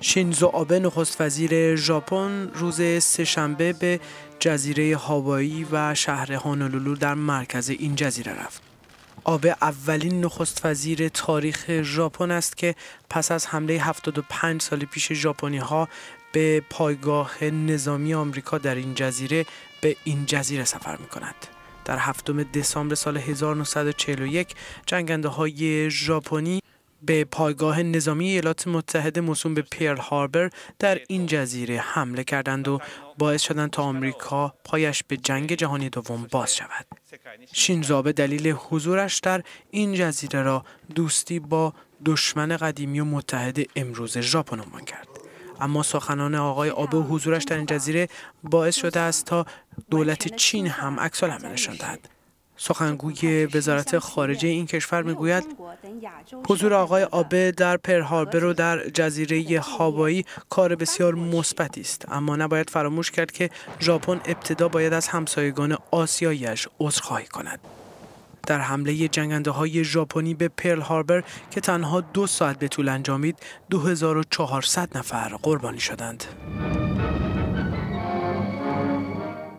شینزو آبه نخست وزیر ژاپن روز سهشنبه به جزیره هاوایی و شهر هانولولو در مرکز این جزیره رفت. آبه اولین نخست وزیر تاریخ ژاپن است که پس از حمله 75 سال پیش ژاپنی ها به پایگاه نظامی آمریکا در این جزیره به این جزیره سفر می کند. در هفتم دسامبر سال 1941 جنگنده های ژاپنی به پایگاه نظامی ایالات متحده موسوم به پیرل هاربر در این جزیره حمله کردند و باعث شدند تا آمریکا پایش به جنگ جهانی دوم باز شود. شینزابه دلیل حضورش در این جزیره را دوستی با دشمن قدیمی و متحد امروز ژاپن عنوان کرد. اما سخنان آقای آبه و حضورش در این جزیره باعث شده است تا دولت چین هم عکس العمل نشان دهد. سخنگوی وزارت خارجه این کشور میگوید حضور آقای آبه در پرهاربر و در جزیره هاوایی کار بسیار مثبتی است اما نباید فراموش کرد که ژاپن ابتدا باید از همسایگان آسیایش عذرخواهی کند در حمله جنگنده های ژاپنی به پرل هاربر که تنها دو ساعت به طول انجامید 2400 نفر قربانی شدند.